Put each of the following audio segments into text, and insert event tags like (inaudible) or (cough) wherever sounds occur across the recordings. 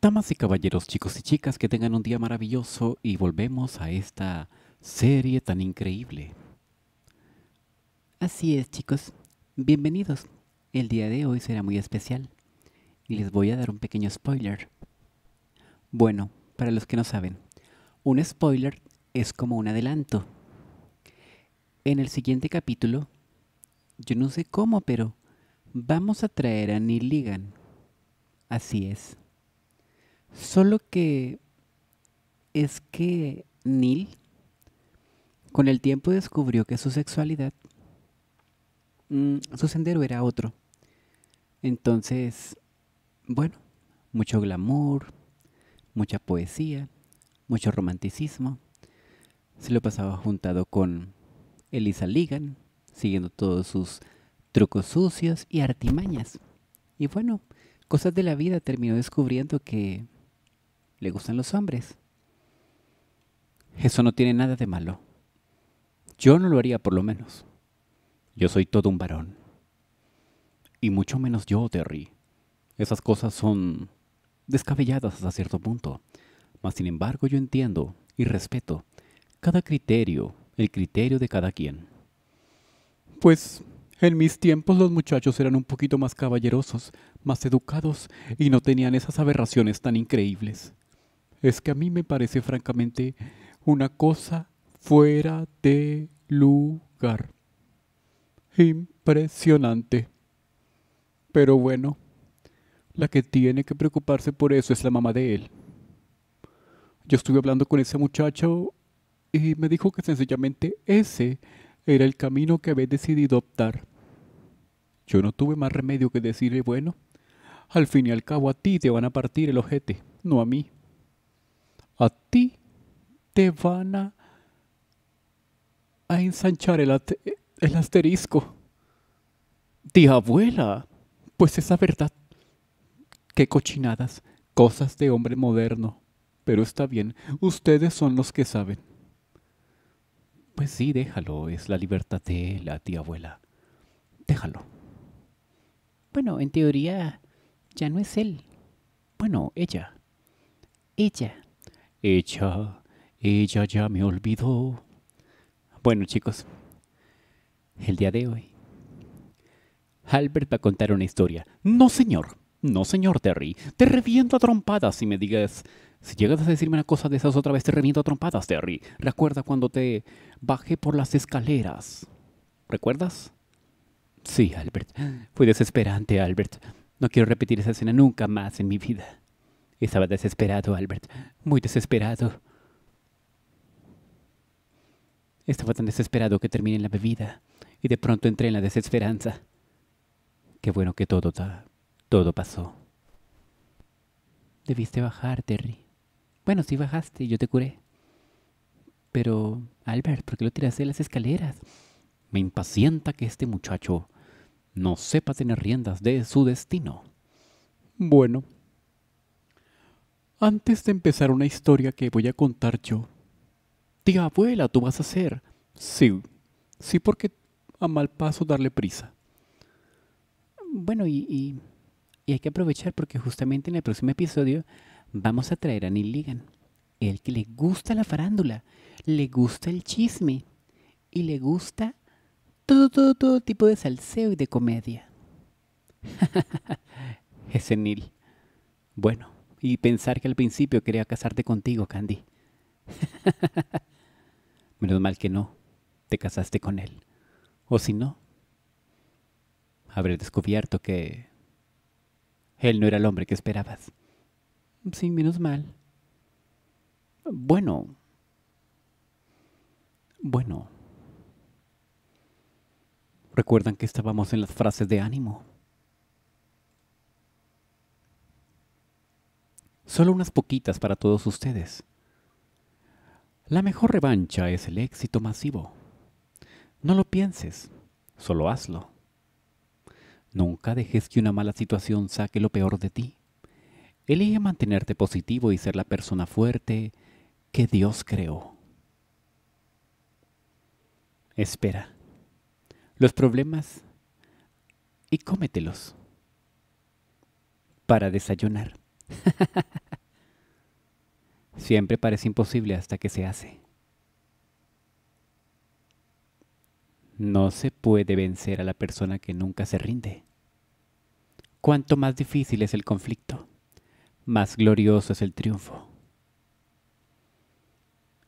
Damas y caballeros, chicos y chicas, que tengan un día maravilloso y volvemos a esta serie tan increíble. Así es, chicos. Bienvenidos. El día de hoy será muy especial y les voy a dar un pequeño spoiler. Bueno, para los que no saben, un spoiler es como un adelanto. En el siguiente capítulo, yo no sé cómo, pero vamos a traer a Neil Así es. Solo que es que Neil con el tiempo descubrió que su sexualidad, mm, su sendero era otro. Entonces, bueno, mucho glamour, mucha poesía, mucho romanticismo. Se lo pasaba juntado con Elisa Ligan, siguiendo todos sus trucos sucios y artimañas. Y bueno, cosas de la vida terminó descubriendo que le gustan los hombres. Eso no tiene nada de malo. Yo no lo haría por lo menos. Yo soy todo un varón. Y mucho menos yo, Terry. Esas cosas son descabelladas hasta cierto punto. Mas, sin embargo, yo entiendo y respeto cada criterio, el criterio de cada quien. Pues en mis tiempos los muchachos eran un poquito más caballerosos, más educados y no tenían esas aberraciones tan increíbles es que a mí me parece francamente una cosa fuera de lugar. Impresionante. Pero bueno, la que tiene que preocuparse por eso es la mamá de él. Yo estuve hablando con ese muchacho y me dijo que sencillamente ese era el camino que había decidido optar. Yo no tuve más remedio que decirle, bueno, al fin y al cabo a ti te van a partir el ojete, no a mí a ti te van a, ensanchar el, asterisco. tía abuela, pues esa verdad. Qué cochinadas, cosas de hombre moderno. Pero está bien, ustedes son los que saben. Pues sí, déjalo, es la libertad de la tía abuela. Déjalo. Bueno, en teoría, ya no es él. Bueno, ella. Ella. Ella, ella ya me olvidó. Bueno chicos, el día de hoy, Albert va a contar una historia. No señor, no señor Terry, te reviento a trompadas si me digas... Si llegas a decirme una cosa de esas otra vez te reviento a trompadas, Terry. Recuerda cuando te bajé por las escaleras. ¿Recuerdas? Sí, Albert. fui desesperante, Albert. No quiero repetir esa escena nunca más en mi vida. Estaba desesperado, Albert. Muy desesperado. Estaba tan desesperado que terminé la bebida y de pronto entré en la desesperanza. Qué bueno que todo, todo pasó. Debiste bajar, Terry. Bueno, sí bajaste y yo te curé. Pero, Albert, ¿por qué lo tiraste de las escaleras? Me impacienta que este muchacho no sepa tener riendas de su destino. Bueno, antes de empezar una historia que voy a contar yo. Tía abuela, tú vas a hacer. Sí, sí, porque a mal paso darle prisa. Bueno, y, hay que aprovechar porque justamente en el próximo episodio vamos a traer a Neil Ligan, el que le gusta la farándula, le gusta el chisme y le gusta todo, todo, todo tipo de salseo y de comedia. (laughs) Ese Neil. Bueno y pensar que al principio quería casarte contigo, Candy. (laughs) Menos mal que no, te casaste con él. O si no, habré descubierto que él no era el hombre que esperabas. Sí, menos mal. Bueno. Bueno. ¿Recuerdan que estábamos en las frases de ánimo? solo unas poquitas para todos ustedes. La mejor revancha es el éxito masivo. No lo pienses, solo hazlo. Nunca dejes que una mala situación saque lo peor de ti. Elige mantenerte positivo y ser la persona fuerte que Dios creó. Espera los problemas y cómetelos para desayunar. (laughs) Siempre parece imposible hasta que se hace. No se puede vencer a la persona que nunca se rinde. Cuanto más difícil es el conflicto, más glorioso es el triunfo.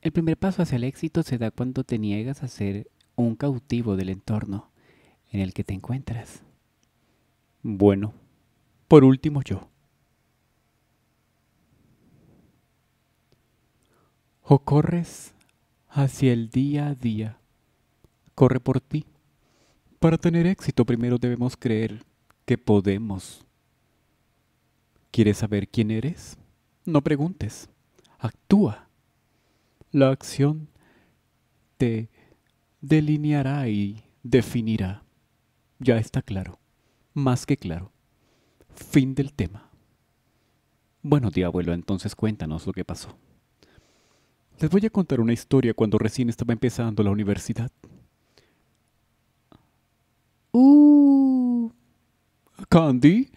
El primer paso hacia el éxito se da cuando te niegas a ser un cautivo del entorno en el que te encuentras. Bueno, por último yo. o corres hacia el día a día. Corre por ti. Para tener éxito primero debemos creer que podemos. ¿Quieres saber quién eres? No preguntes. Actúa. La acción te delineará y definirá. Ya está claro. Más que claro. Fin del tema. Bueno, tío abuelo, entonces cuéntanos lo que pasó. Les voy a contar una historia cuando recién estaba empezando la universidad. Uh. Candy,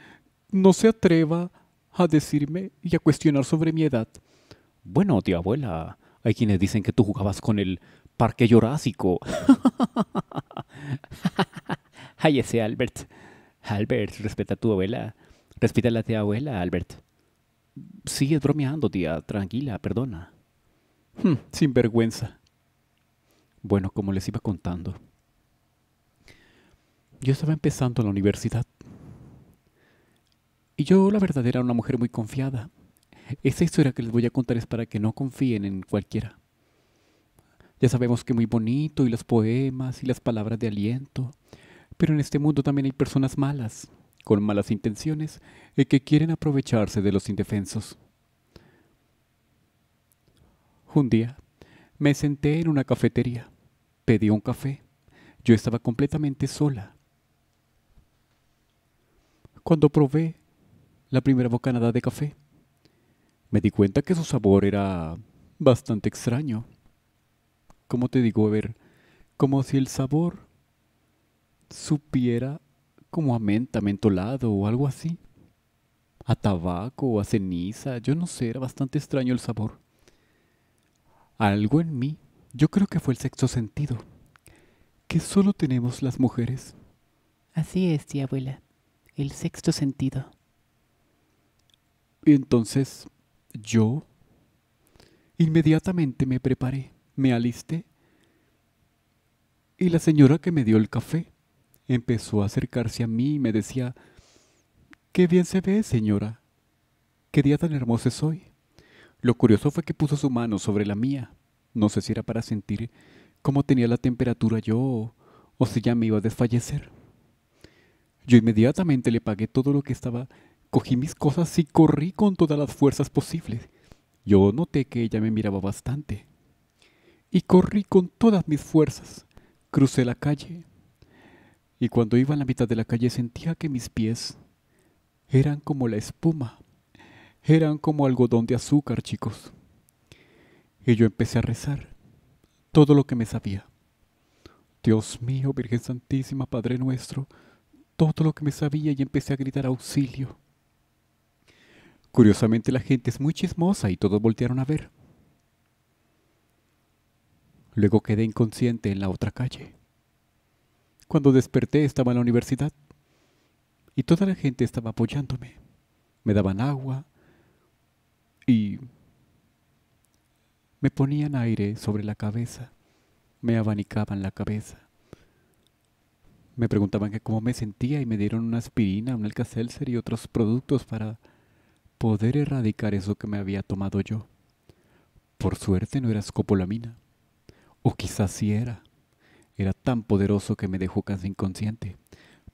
no se atreva a decirme y a cuestionar sobre mi edad. Bueno, tía abuela, hay quienes dicen que tú jugabas con el Parque Jurásico. (laughs) Ay, ese Albert. Albert, respeta a tu abuela. Respeta a la tía abuela, Albert. Sigue bromeando, tía. Tranquila, perdona. Hmm, sin vergüenza. Bueno, como les iba contando, yo estaba empezando la universidad. Y yo, la verdad, era una mujer muy confiada. Esa historia que les voy a contar es para que no confíen en cualquiera. Ya sabemos que muy bonito y los poemas y las palabras de aliento, pero en este mundo también hay personas malas, con malas intenciones, y que quieren aprovecharse de los indefensos. Un día, me senté en una cafetería. Pedí un café. Yo estaba completamente sola. Cuando probé la primera bocanada de café, me di cuenta que su sabor era bastante extraño. ¿Cómo te digo? A ver, como si el sabor supiera como a menta, mentolado o algo así. A tabaco, a ceniza, yo no sé, era bastante extraño el sabor. Algo en mí, yo creo que fue el sexto sentido, que solo tenemos las mujeres. Así es, tía abuela, el sexto sentido. Y entonces, yo inmediatamente me preparé, me alisté, y la señora que me dio el café empezó a acercarse a mí y me decía, Qué bien se ve, señora. Qué día tan hermoso es hoy. Lo curioso fue que puso su mano sobre la mía. No sé si era para sentir cómo tenía la temperatura yo o si ya me iba a desfallecer. Yo inmediatamente le pagué todo lo que estaba, cogí mis cosas y corrí con todas las fuerzas posibles. Yo noté que ella me miraba bastante. Y corrí con todas mis fuerzas. Crucé la calle. Y cuando iba a la mitad de la calle sentía que mis pies eran como la espuma eran como algodón de azúcar, chicos. Y yo empecé a rezar todo lo que me sabía. Dios mío, Virgen Santísima, Padre nuestro, todo lo que me sabía y empecé a gritar auxilio. Curiosamente la gente es muy chismosa y todos voltearon a ver. Luego quedé inconsciente en la otra calle. Cuando desperté estaba en la universidad y toda la gente estaba apoyándome. Me daban agua, me ponían aire sobre la cabeza, me abanicaban la cabeza. Me preguntaban que cómo me sentía y me dieron una aspirina, un alcacelcer y otros productos para poder erradicar eso que me había tomado yo. Por suerte no era escopolamina, o quizás sí era. Era tan poderoso que me dejó casi inconsciente.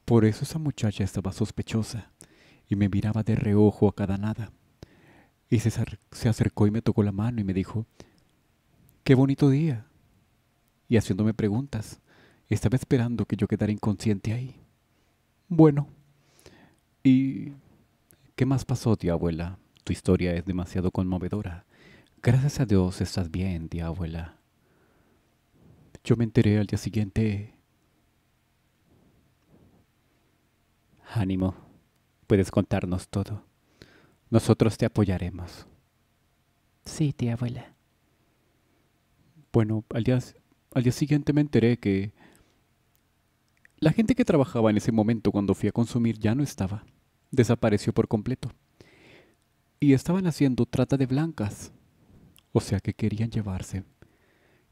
Por eso esa muchacha estaba sospechosa y me miraba de reojo a cada nada. Y se, se acercó y me tocó la mano y me dijo, qué bonito día. Y haciéndome preguntas, estaba esperando que yo quedara inconsciente ahí. Bueno, ¿y qué más pasó, tía abuela? Tu historia es demasiado conmovedora. Gracias a Dios estás bien, tía abuela. Yo me enteré al día siguiente. Ánimo, puedes contarnos todo. Nosotros te apoyaremos. Sí, tía abuela. Bueno, al día, al día siguiente me enteré que la gente que trabajaba en ese momento cuando fui a consumir ya no estaba. Desapareció por completo. Y estaban haciendo trata de blancas. O sea que querían llevarse.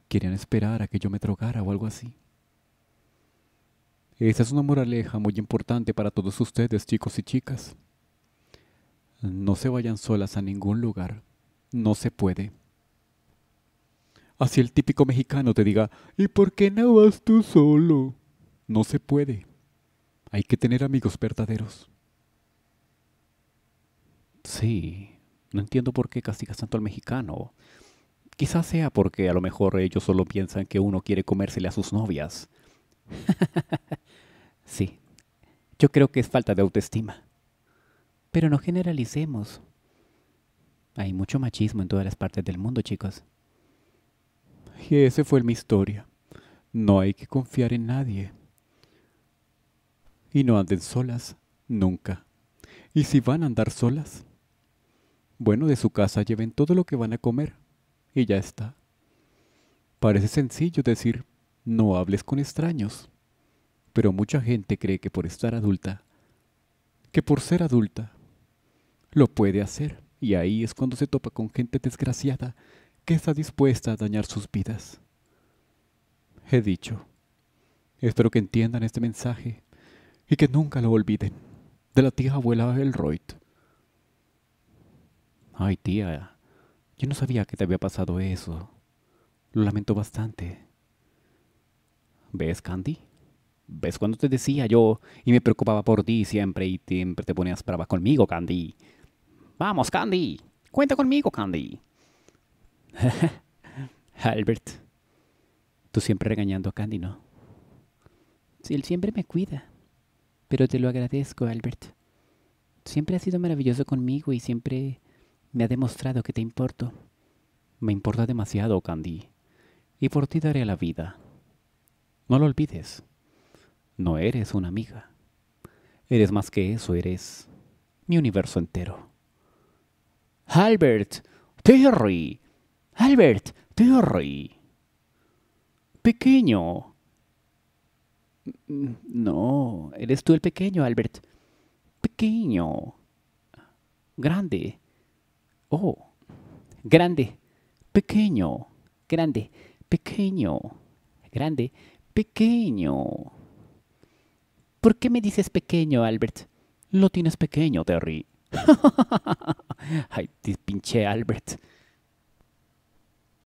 Querían esperar a que yo me drogara o algo así. Esa es una moraleja muy importante para todos ustedes, chicos y chicas. No se vayan solas a ningún lugar. No se puede. Así el típico mexicano te diga, ¿y por qué no vas tú solo? No se puede. Hay que tener amigos verdaderos. Sí, no entiendo por qué castigas tanto al mexicano. Quizás sea porque a lo mejor ellos solo piensan que uno quiere comérsele a sus novias. (laughs) sí, yo creo que es falta de autoestima. Pero no generalicemos. Hay mucho machismo en todas las partes del mundo, chicos. Y esa fue mi historia. No hay que confiar en nadie. Y no anden solas, nunca. Y si van a andar solas, bueno, de su casa lleven todo lo que van a comer. Y ya está. Parece sencillo decir, no hables con extraños. Pero mucha gente cree que por estar adulta, que por ser adulta, lo puede hacer. Y ahí es cuando se topa con gente desgraciada que está dispuesta a dañar sus vidas. He dicho, espero que entiendan este mensaje y que nunca lo olviden. De la tía abuela Elroyd. Ay, tía, yo no sabía que te había pasado eso. Lo lamento bastante. ¿Ves, Candy? ¿Ves cuando te decía yo y me preocupaba por ti siempre y siempre te ponías brava conmigo, Candy? Vamos, Candy. Cuenta conmigo, Candy. (laughs) Albert. Tú siempre regañando a Candy, ¿no? Sí, él siempre me cuida. Pero te lo agradezco, Albert. Siempre ha sido maravilloso conmigo y siempre me ha demostrado que te importo. Me importa demasiado, Candy. Y por ti daré la vida. No lo olvides. No eres una amiga. Eres más que eso, eres mi universo entero. Albert Terry. Albert Terry. Pequeño. No, eres tú el pequeño, Albert. Pequeño. Grande. Oh. Grande. Pequeño. Grande. Pequeño. Grande. Pequeño. ¿Por qué me dices pequeño, Albert? Lo tienes pequeño, Terry. (laughs) Ay, pinche Albert.